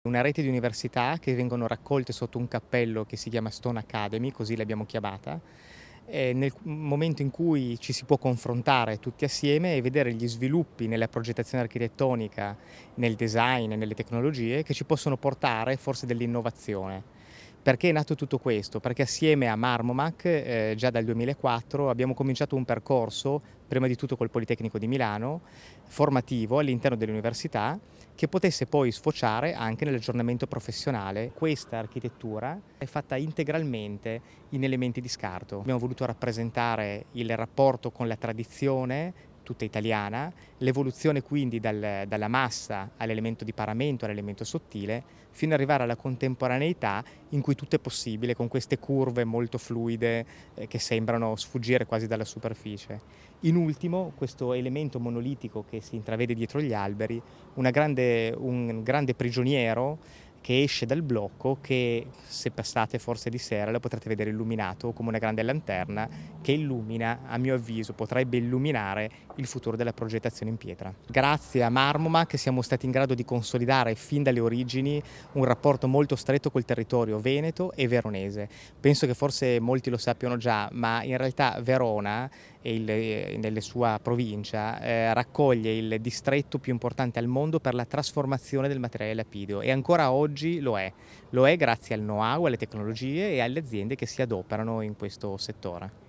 Una rete di università che vengono raccolte sotto un cappello che si chiama Stone Academy, così l'abbiamo chiamata, nel momento in cui ci si può confrontare tutti assieme e vedere gli sviluppi nella progettazione architettonica, nel design, nelle tecnologie che ci possono portare forse dell'innovazione. Perché è nato tutto questo? Perché assieme a Marmomac, eh, già dal 2004, abbiamo cominciato un percorso, prima di tutto col Politecnico di Milano, formativo all'interno dell'università, che potesse poi sfociare anche nell'aggiornamento professionale. Questa architettura è fatta integralmente in elementi di scarto. Abbiamo voluto rappresentare il rapporto con la tradizione tutta italiana, l'evoluzione quindi dal, dalla massa all'elemento di paramento, all'elemento sottile, fino ad arrivare alla contemporaneità in cui tutto è possibile, con queste curve molto fluide eh, che sembrano sfuggire quasi dalla superficie. In ultimo, questo elemento monolitico che si intravede dietro gli alberi, grande, un grande prigioniero che esce dal blocco che se passate forse di sera lo potrete vedere illuminato come una grande lanterna che illumina, a mio avviso, potrebbe illuminare il futuro della progettazione in pietra. Grazie a Marmoma che siamo stati in grado di consolidare fin dalle origini un rapporto molto stretto col territorio veneto e veronese. Penso che forse molti lo sappiano già, ma in realtà Verona e il, eh, nella sua provincia eh, raccoglie il distretto più importante al mondo per la trasformazione del materiale lapideo e ancora oggi oggi lo è. Lo è grazie al know-how, alle tecnologie e alle aziende che si adoperano in questo settore.